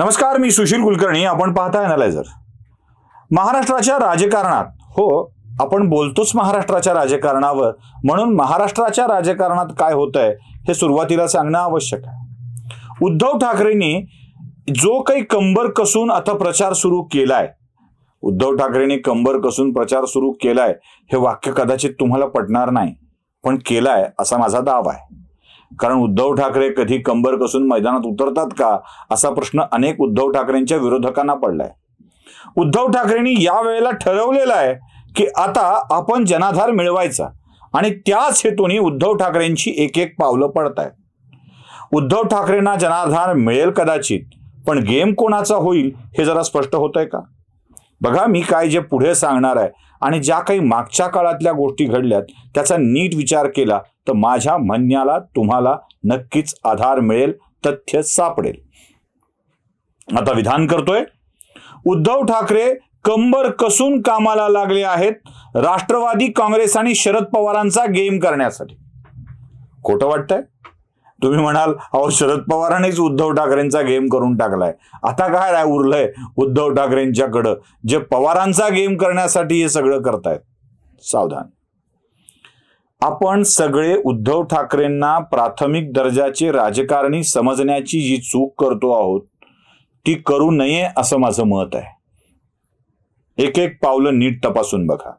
नमस्कार मी सुशील कुलकर्णी आपण पाहता अनालायझर महाराष्ट्राच्या राजकारणात हो आपण बोलतोच महाराष्ट्राच्या राजकारणावर म्हणून महाराष्ट्राच्या राजकारणात काय होत आहे हे सुरुवातीला सांगणं आवश्यक आहे उद्धव ठाकरेंनी जो काही कंबर कसून आता प्रचार सुरू केलाय उद्धव ठाकरेंनी कंबर कसून प्रचार सुरू केलाय हे वाक्य कदाचित तुम्हाला पटणार नाही पण केलाय असा माझा दावा आहे कारण उद्धव ठाकरे कधी कंबर कसून मैदानात उतरतात का असा प्रश्न अनेक उद्धव ठाकरेंच्या विरोधकांना पडलाय उद्धव ठाकरेंनी या वेळेला ठरवलेलं आहे की आता आपण जनाधार मिळवायचा आणि त्याच हेतूने उद्धव ठाकरेंची एक एक पावलं आहे उद्धव ठाकरेंना जनाधार मिळेल कदाचित पण गेम कोणाचा होईल हे जरा स्पष्ट होत आहे का बघा मी काय जे पुढे सांगणार आहे आणि ज्या काही मागच्या काळातल्या गोष्टी घडल्यात त्याचा नीट विचार केला तर माझ्या म्हणण्याला तुम्हाला नक्कीच आधार मिळेल तथ्य सापडेल आता विधान करतोय उद्धव ठाकरे कंबर कसून कामाला लागले आहेत राष्ट्रवादी काँग्रेस आणि शरद पवारांचा गेम करण्यासाठी खोटं वाटतंय तुम्ही म्हणाल अहो शरद पवारांनीच उद्धव ठाकरेंचा गेम करून टाकलाय आता काय राय उरलंय उद्धव ठाकरेंच्याकडं जे पवारांचा गेम करण्यासाठी हे सगळं करतायत सावधान आपण सगळे उद्धव ठाकरेंना प्राथमिक दर्जाचे राजकारणी समजण्याची जी चूक करतो आहोत ती करू नये असं माझं मत आहे एक एक पावलं नीट तपासून बघा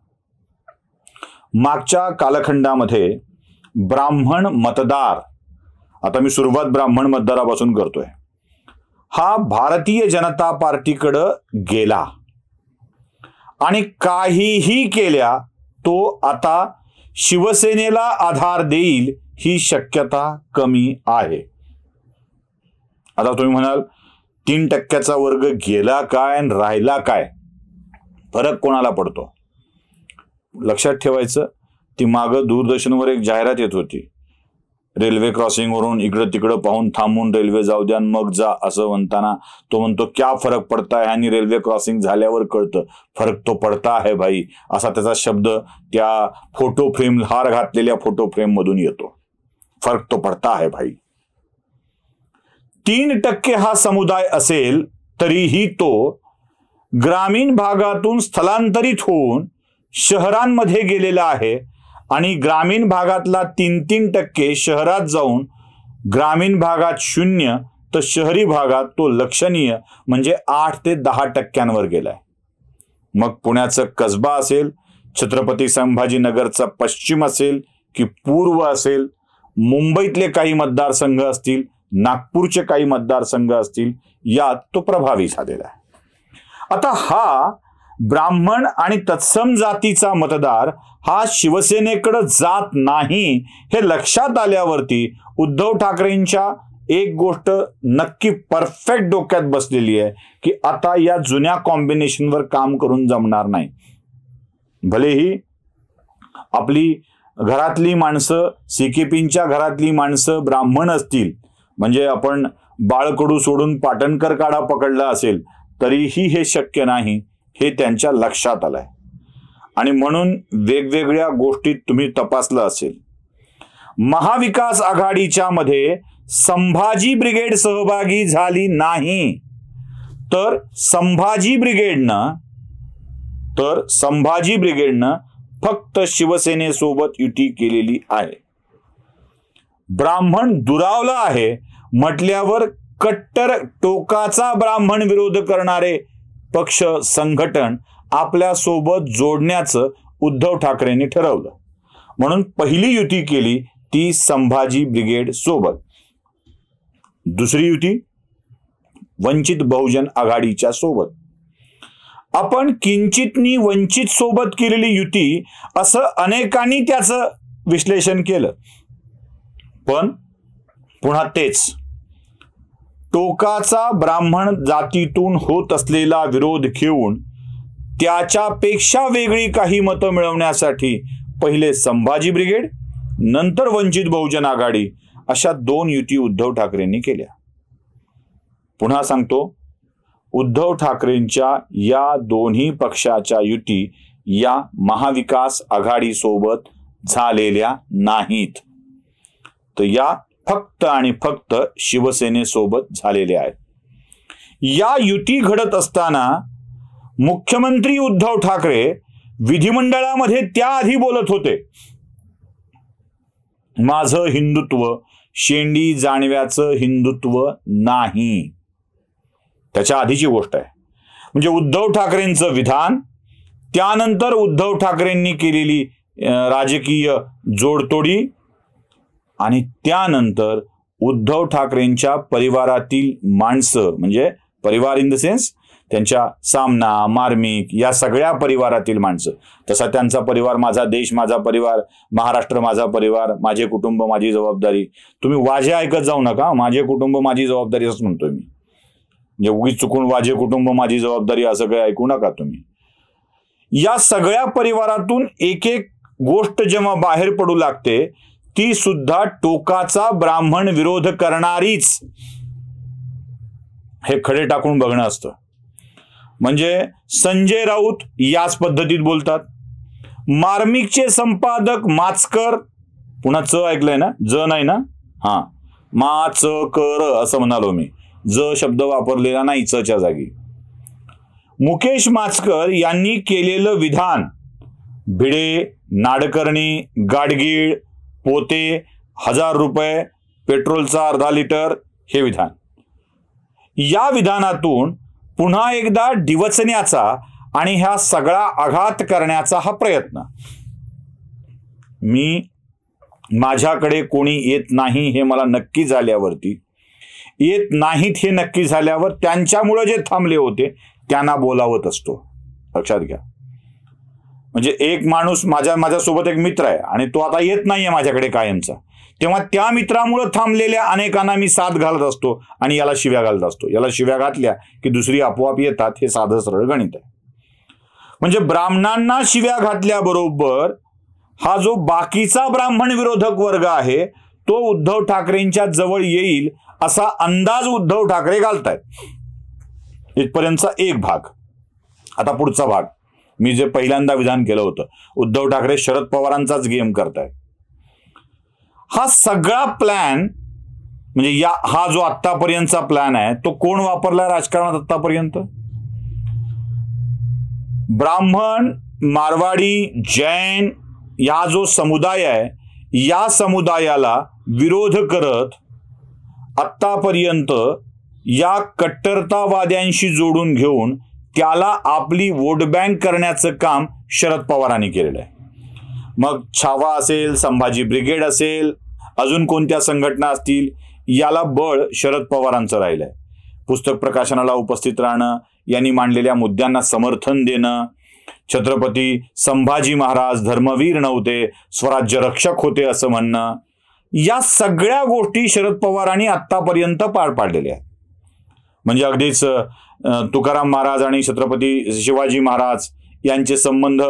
मागच्या कालखंडामध्ये ब्राह्मण मतदार आता मी सुरुवात ब्राह्मण मतदारापासून करतोय हा भारतीय जनता पार्टीकडं गेला आणि काहीही केल्या तो आता शिवसेनेला आधार देईल ही शक्यता कमी आहे आता तुम्ही म्हणाल तीन टक्क्याचा वर्ग गेला काय राहिला काय फरक कोणाला पडतो लक्षात ठेवायचं ती मागं दूरदर्शनवर एक जाहिरात येत होती रेल्वे क्रॉसिंगवरून इकडं तिकडं पाहून थांबून रेल्वे जाऊ द्या मग जा असं म्हणताना तो म्हणतो क्या फरक पडताय आणि रेल्वे क्रॉसिंग झाल्यावर कळतं फरक तो पडता आहे भाई असा त्याचा शब्द त्या फोटो फ्रेम हार घातलेल्या फोटो फ्रेम मधून येतो फरक तो पडता आहे भाई तीन टक्के हा समुदाय असेल तरीही तो ग्रामीण भागातून स्थलांतरित होऊन शहरांमध्ये गेलेला आहे आणि ग्रामीण भागातला तीन तीन टक्के शहरात जाऊन ग्रामीण भागात शून्य तर शहरी भागात तो लक्षणीय म्हणजे आठ ते दहा टक्क्यांवर गेलाय मग पुण्याचं कसबा असेल छत्रपती संभाजीनगरचा पश्चिम असेल की पूर्व असेल मुंबईतले काही मतदारसंघ असतील नागपूरचे काही मतदारसंघ असतील यात तो प्रभावी झालेला आहे आता हा ब्राह्मण आणि तत्सम जातीचा मतदार हा शिवसेनेकडे जात नाही हे लक्षात आल्यावरती उद्धव ठाकरेंच्या एक गोष्ट नक्की परफेक्ट डोक्यात बसलेली आहे की आता या जुन्या कॉम्बिनेशनवर काम करून जमणार नाही भलेही आपली घरातली माणसं सीकेपींच्या घरातली माणसं ब्राह्मण असतील म्हणजे आपण बाळकडू सोडून पाटणकर काढा पकडला असेल तरीही हे शक्य नाही हे त्यांच्या लक्षात आलंय आणि म्हणून वेगवेगळ्या गोष्टीत तुम्ही तपासलं असेल महाविकास आघाडीच्या मध्ये संभाजी ब्रिगेड सहभागी झाली नाही तर संभाजी ब्रिगेडनं तर संभाजी ब्रिगेडनं फक्त शिवसेनेसोबत युती केलेली आहे ब्राह्मण दुरावला आहे म्हटल्यावर कट्टर टोकाचा ब्राह्मण विरोध करणारे पक्ष संघटन आपल्यासोबत जोडण्याचं उद्धव ठाकरेंनी ठरवलं म्हणून पहिली युती केली ती संभाजी ब्रिगेड सोबत दुसरी युती वंचित बहुजन आघाडीच्या सोबत आपण किंचितनी वंचित सोबत केलेली युती असं अनेकांनी त्याचं विश्लेषण केलं पण पुन्हा तेच टोकाचा ब्राह्मण जातीतून होत असलेला विरोध घेऊन त्याच्यापेक्षा वेगळी काही मतं मिळवण्यासाठी पहिले संभाजी ब्रिगेड नंतर वंचित बहुजन आघाडी अशा दोन युती उद्धव ठाकरेंनी केल्या पुन्हा सांगतो उद्धव ठाकरेंच्या या दोन्ही पक्षाच्या युती या महाविकास आघाडीसोबत झालेल्या नाहीत तर या फक्त आणि फक्त शिवसेनेसोबत झालेले आहेत या युती घडत असताना मुख्यमंत्री उद्धव ठाकरे विधिमंडळामध्ये त्याआधी बोलत होते माझं हिंदुत्व शेंडी जाणव्याचं हिंदुत्व नाही त्याच्या आधीची गोष्ट आहे म्हणजे उद्धव ठाकरेंचं विधान त्यानंतर उद्धव ठाकरेंनी केलेली राजकीय जोडतोडी आणि त्यानंतर उद्धव ठाकरेंच्या परिवारातील माणसं म्हणजे परिवार इन द सेन्स त्यांच्या सामना मार्मिक या सगळ्या परिवारातील माणसं तसा त्यांचा परिवार माझा देश माझा परिवार महाराष्ट्र माझा परिवार माझे कुटुंब माझी जबाबदारी तुम्ही वाजे ऐकत जाऊ नका माझे कुटुंब माझी जबाबदारी असं म्हणतोय मी म्हणजे उगीच चुकून वाजे कुटुंब माझी जबाबदारी असं काही ऐकू नका तुम्ही या सगळ्या परिवारातून एक एक गोष्ट जेव्हा बाहेर पडू लागते ती सुद्धा टोकाचा ब्राह्मण विरोध करणारीच हे खडे टाकून बघणं असतं म्हणजे संजय राऊत याच पद्धतीत बोलतात मार्मिकचे संपादक माचकर पुन्हा च ऐकलंय ना ज नाही ना हा माच कर असं म्हणालो मी ज शब्द वापरलेला नाही चच्या जागी मुकेश माचकर यांनी केलेलं विधान भिडे नाडकर्णी गाडगीळ पोते हजार रुपये पेट्रोलचा अर्धा लिटर हे विधान या विधानातून पुन्हा एकदा डिवचण्याचा आणि ह्या सगळा आघात करण्याचा हा प्रयत्न मी माझ्याकडे कोणी येत नाही हे मला नक्की झाल्यावरती येत नाहीत हे नक्की झाल्यावर त्यांच्यामुळं जे थांबले होते त्यांना बोलावत असतो लक्षात घ्या म्हणजे एक माणूस माझ्या माझ्यासोबत एक मित्र आहे आणि तो आता येत नाहीये माझ्याकडे कायमचा तेव्हा त्या मित्रामुळं थांबलेल्या अनेकांना मी साथ घालत असतो आणि याला शिव्या घालत असतो याला शिव्या घातल्या की दुसरी आपोआप येतात हे साधं सरळ गणित आहे म्हणजे ब्राह्मणांना शिव्या घातल्याबरोबर हा जो बाकीचा ब्राह्मण विरोधक वर्ग आहे तो उद्धव ठाकरेंच्या जवळ येईल असा अंदाज उद्धव ठाकरे घालतायत इथपर्यंतचा एक भाग आता पुढचा भाग मी जे पहिल्यांदा विधान केलं होतं उद्धव ठाकरे शरद पवारांचाच गेम करताय हा सगळा प्लॅन म्हणजे या हा जो आत्तापर्यंतचा प्लॅन आहे तो कोण वापरला राजकारणात आत्तापर्यंत ब्राह्मण मारवाडी जैन या जो समुदाय आहे या समुदायाला विरोध करत आत्तापर्यंत या कट्टरतावाद्यांशी जोडून घेऊन त्याला आपली वोट बँक करण्याचं काम शरद पवारांनी केलेलं आहे मग छावा असेल संभाजी ब्रिगेड असेल अजून कोणत्या संघटना असतील याला बळ शरद पवारांचं राहिलं आहे पुस्तक प्रकाशनाला उपस्थित राहणं यांनी मांडलेल्या मुद्द्यांना समर्थन देणं छत्रपती संभाजी महाराज धर्मवीर नव्हते स्वराज्य रक्षक होते असं म्हणणं या सगळ्या गोष्टी शरद पवारांनी आत्तापर्यंत पार पाडलेल्या आहेत म्हणजे अगदीच तुकाराम महाराज आणि छत्रपती शिवाजी महाराज यांचे संबंध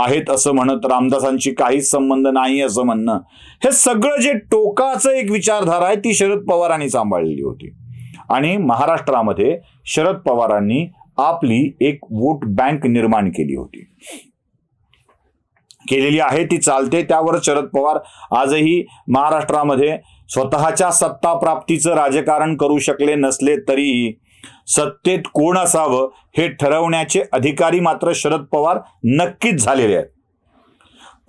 आहेत असं म्हणत रामदासांची काहीच संबंध नाही असं म्हणणं हे सगळं जे टोकाचं एक विचारधारा आहे ती शरद पवारांनी सांभाळलेली होती आणि महाराष्ट्रामध्ये शरद पवारांनी आपली एक वोट बँक निर्माण केली होती केलेली आहे ती चालते त्यावर शरद पवार आजही महाराष्ट्रामध्ये स्वतःच्या सत्ताप्राप्तीचं राजकारण करू शकले नसले तरीही सत्तेत कोण असावं हे ठरवण्याचे अधिकारी मात्र शरद पवार नक्कीच झालेले आहेत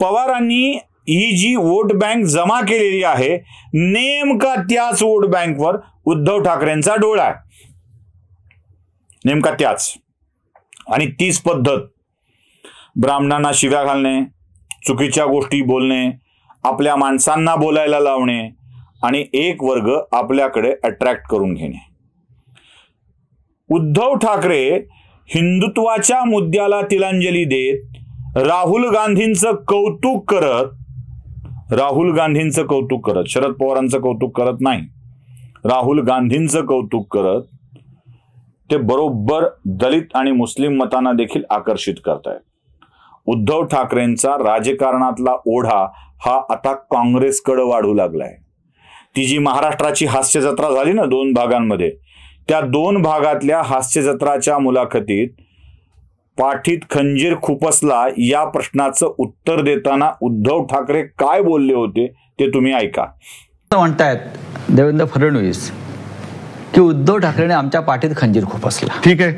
पवारांनी ही जी वोट बँक जमा केलेली आहे नेमका त्याच वोट बँकवर उद्धव ठाकरेंचा डोळा आहे नेमका त्याच आणि तीच पद्धत ब्राह्मणांना शिव्या घालणे चुकीच्या गोष्टी बोलणे आपल्या माणसांना बोलायला लावणे आणि एक वर्ग आपल्याकडे अट्रॅक्ट करून घेणे उद्धव ठाकरे हिंदुत्वाच्या मुद्द्याला तिलांजली देत राहुल गांधींचं कौतुक करत राहुल गांधींचं कौतुक करत शरद पवारांचं कौतुक करत नाही राहुल गांधींचं कौतुक करत ते बरोबर दलित आणि मुस्लिम मतांना देखील आकर्षित करतायत उद्धव ठाकरेंचा राजकारणातला ओढा हा आता काँग्रेसकडे वाढू लागलाय ती जी महाराष्ट्राची हास्य जत्रा झाली ना दोन भागांमध्ये त्या दोन भागातल्या हास्य जत्राच्या मुलाखतीत पाठीत खंजीर खुपसला या प्रश्नाचं उत्तर देताना उद्धव ठाकरे काय बोलले होते ते तुम्ही ऐका म्हणतायत देवेंद्र फडणवीस की उद्धव ठाकरेने आमच्या पाठीत खंजीर खुपसला ठीक आहे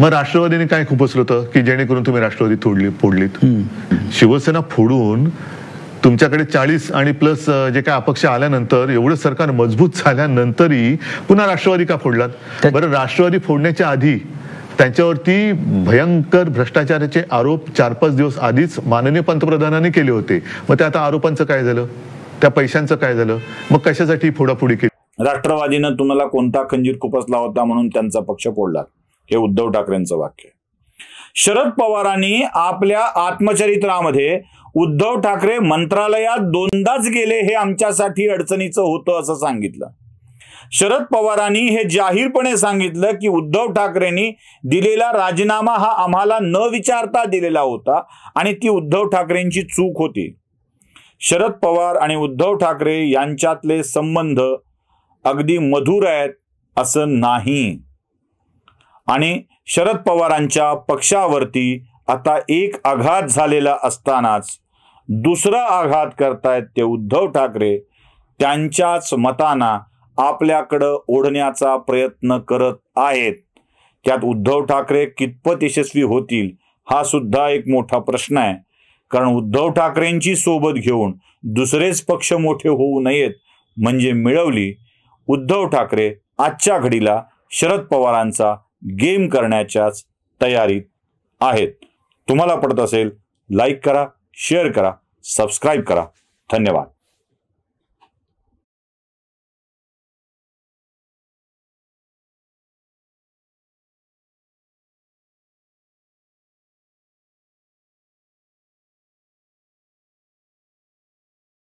मग राष्ट्रवादीने काय खुपसलं होतं की जेणेकरून तुम्ही राष्ट्रवादी तोडली फोडलीत शिवसेना फोडून तुमच्याकडे चाळीस आणि प्लस जे काय अपक्ष आल्यानंतर एवढं सरकार मजबूत झाल्यानंतरही पुन्हा राष्ट्रवादी का फोडलात बरं राष्ट्रवादी फोडण्याच्या आधी त्यांच्यावरती भयंकर भ्रष्टाचाराचे आरोप चार पाच दिवस आधीच माननीय पंतप्रधानांनी केले होते मग त्या आता आरोपांचं काय झालं त्या पैशांचं काय झालं मग कशासाठी फोडाफोडी केली राष्ट्रवादीनं तुम्हाला कोणता खंजीर खुपसला होता म्हणून त्यांचा पक्ष फोडला हे उद्धव ठाकरेंचं वाक्य शरद पवारांनी आपल्या आत्मचरित्रामध्ये उद्धव ठाकरे मंत्रालयात दोनदाच गेले हे आमच्यासाठी अडचणीचं होतं असं सांगितलं शरद पवारांनी हे जाहीरपणे सांगितलं की उद्धव ठाकरेंनी दिलेला राजीनामा हा आम्हाला न विचारता दिलेला होता आणि ती उद्धव ठाकरेंची चूक होती शरद पवार आणि उद्धव ठाकरे यांच्यातले संबंध अगदी मधुर आहेत असं नाही आणि शरद पवारांच्या पक्षावरती आता एक आघात झालेला असतानाच दुसरा आघात करतायत ते उद्धव ठाकरे त्यांच्याच मतांना आपल्याकडं ओढण्याचा प्रयत्न करत आहेत त्यात उद्धव ठाकरे कितपत यशस्वी होतील हा सुद्धा एक मोठा प्रश्न आहे कारण उद्धव ठाकरेंची सोबत घेऊन दुसरेच पक्ष मोठे होऊ नयेत म्हणजे मिळवली उद्धव ठाकरे आजच्या घडीला शरद पवारांचा गेम करण्याच्याच तयारीत आहेत तुम्हाला पडत असेल लाईक करा शेअर करा सबस्क्राईब करा धन्यवाद